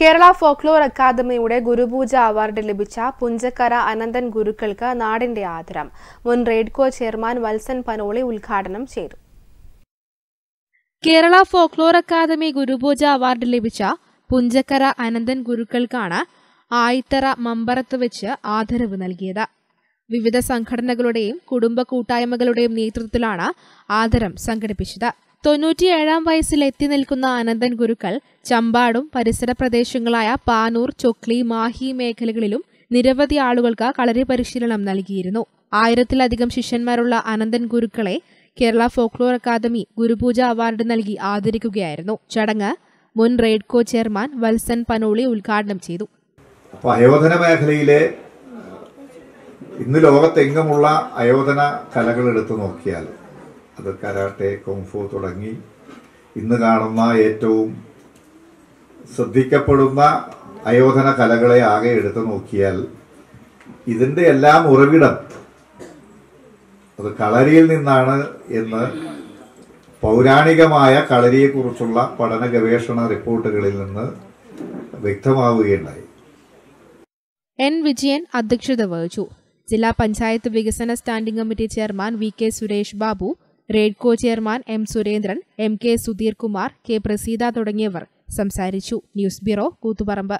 Kerala folklore അക്കാദമിയുടെ ഗുരുപൂജ award ലഭിച്ച പുഞ്ചക്കര അനന്തൻ ഗുരുക്കൾക്ക് നാടിന്റെ ആദരം മുൻ റെയ്ഡ്കോ ചെയർമാൻ വത്സൻ പനോളി ഉദ്ഘാടനം ചെയ്തു Kerala folklore academy Gurupuja award ലഭിച്ച പുഞ്ചക്കര അനന്തൻ ഗുരുക്കൾക്കാണ് ആയിത്തറ മമ്പറത്ത് വെച്ച് ആദരവ് നൽകിയത് വിവിധ സംഘടനകളുടെയും കുടുംബ കൂട്ടായ്മകളുടെയും നേതൃത്വത്തിലാണ് ആദരം സംഘടിപ്പിച്ചത് തൊണ്ണൂറ്റിയേഴാം വയസ്സിൽ എത്തി നിൽക്കുന്ന അനന്തൻ ഗുരുക്കൾ ചമ്പാടും പരിസര പ്രദേശങ്ങളായ പാനൂർ ചൊക്ലി മാഹി മേഖലകളിലും നിരവധി ആളുകൾക്ക് കളരി പരിശീലനം നൽകിയിരുന്നു ആയിരത്തിലധികം ശിഷ്യന്മാരുള്ള അനന്തൻ ഗുരുക്കളെ Kerala folklore academy Gurupuja award നൽകി ആദരിക്കുകയായിരുന്നു ചടങ്ങ് മുൻ റെയ്ഡ്കോ ചെയർമാൻ വത്സൻ പനോളി ഉദ്ഘാടനം ചെയ്തു അപ്പോൾ അയോധന മേഖലയിലെ ഇന്ന് ലോകത്തെങ്ങുമുള്ള അയോധന കലകൾ എടുത്തു നോക്കിയാൽ അത് കരാട്ടെ കുംഫു തുടങ്ങി ഇന്ന് കാണുന്ന ഏറ്റവും ശ്രദ്ധിക്കപ്പെടുന്ന അയോധന കലകളെ ആകെ എടുത്തു നോക്കിയാൽ ഇതിൻ്റെ എല്ലാം ഉറവിടം അത് കളരിയിൽ നിന്നാണ് എന്ന് പൗരാണികമായ കളരിയെക്കുറിച്ചുള്ള പഠന ഗവേഷണ റിപ്പോർട്ടുകളിൽ നിന്ന് വ്യക്തമാവുകയുണ്ടായി എൻ വിജയൻ അധ്യക്ഷത വഹിച്ചു ജില്ലാ പഞ്ചായത്ത് വികസന standing committee chairman V K Suresh Babu RAIDCO chairman M Surendran M K Sudheer Kumar K Praseetha തുടങ്ങിയവർ സംസാരിച്ചു ന്യൂസ് ബ്യൂറോ കൂത്തുപറമ്പ്